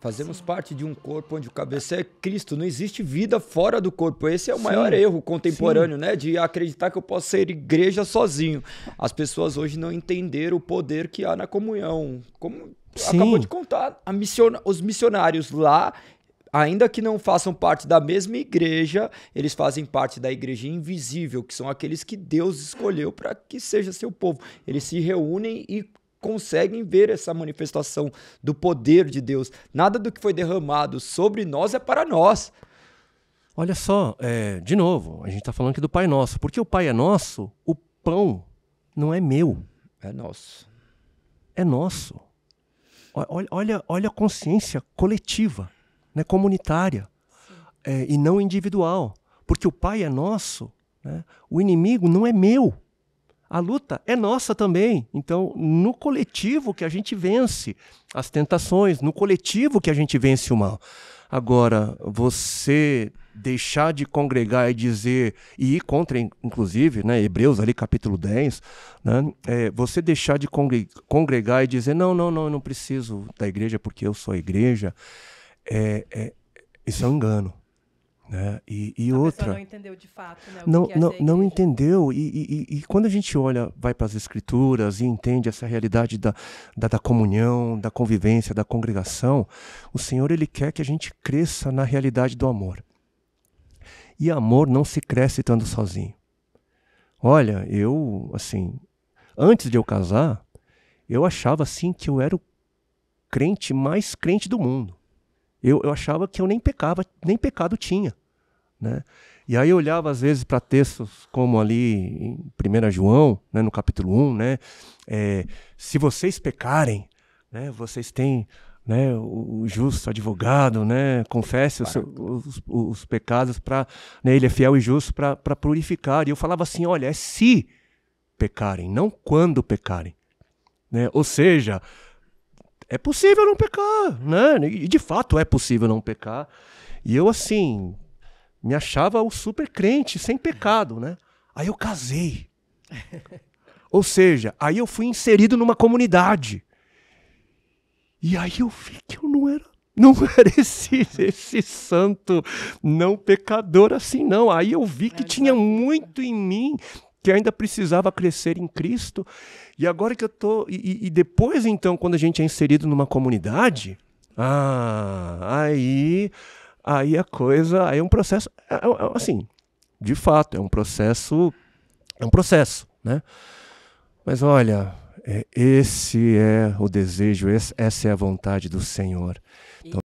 Fazemos Sim. parte de um corpo onde o cabeça é Cristo. Não existe vida fora do corpo. Esse é o Sim. maior erro contemporâneo, Sim. né? De acreditar que eu posso ser igreja sozinho. As pessoas hoje não entenderam o poder que há na comunhão. Como acabou de contar, mission... os missionários lá ainda que não façam parte da mesma igreja, eles fazem parte da igreja invisível, que são aqueles que Deus escolheu para que seja seu povo. Eles se reúnem e conseguem ver essa manifestação do poder de Deus. Nada do que foi derramado sobre nós é para nós. Olha só, é, de novo, a gente está falando aqui do Pai Nosso. Porque o Pai é nosso, o pão não é meu. É nosso. É nosso. Olha, olha, olha a consciência coletiva, né, comunitária, é, e não individual. Porque o Pai é nosso, né, o inimigo não é meu a luta é nossa também. Então, no coletivo que a gente vence as tentações, no coletivo que a gente vence o mal. Agora, você deixar de congregar e dizer, e ir contra, inclusive, né, Hebreus ali capítulo 10, né, é, você deixar de congregar e dizer, não, não, não, eu não preciso da igreja porque eu sou a igreja, é, é, isso é um engano. Né? E, e outra. não entendeu de fato. Né, não, que que é não, não entendeu. E, e, e, quando a gente olha, vai para as escrituras e entende essa realidade da, da, da, comunhão, da convivência, da congregação, o Senhor ele quer que a gente cresça na realidade do amor. E amor não se cresce estando sozinho. Olha, eu, assim, antes de eu casar, eu achava assim que eu era o crente mais crente do mundo. Eu, eu achava que eu nem pecava, nem pecado tinha. Né? E aí eu olhava às vezes para textos como ali em 1 João, né, no capítulo 1, né, é, se vocês pecarem, né, vocês têm né, o, justo advogado, né, confesse os, os, os pecados para né, ele é fiel e justo para purificar. E eu falava assim, olha, é se pecarem, não quando pecarem, né? Ou seja, é possível não pecar, né? E de fato é possível não pecar. E eu assim, me achava o super crente, sem pecado, né? Aí eu casei. Ou seja, aí eu fui inserido numa comunidade. E aí eu vi que eu não era, não era esse, esse santo não pecador assim, não. Aí eu vi que tinha muito em mim que ainda precisava crescer em Cristo. E agora que eu tô e, e depois então, quando a gente é inserido numa comunidade, ah, aí Aí a coisa, aí é um processo, é, é, é, assim, de fato, é um processo, é um processo, né? Mas olha, esse é o desejo, essa é a vontade do Senhor. Então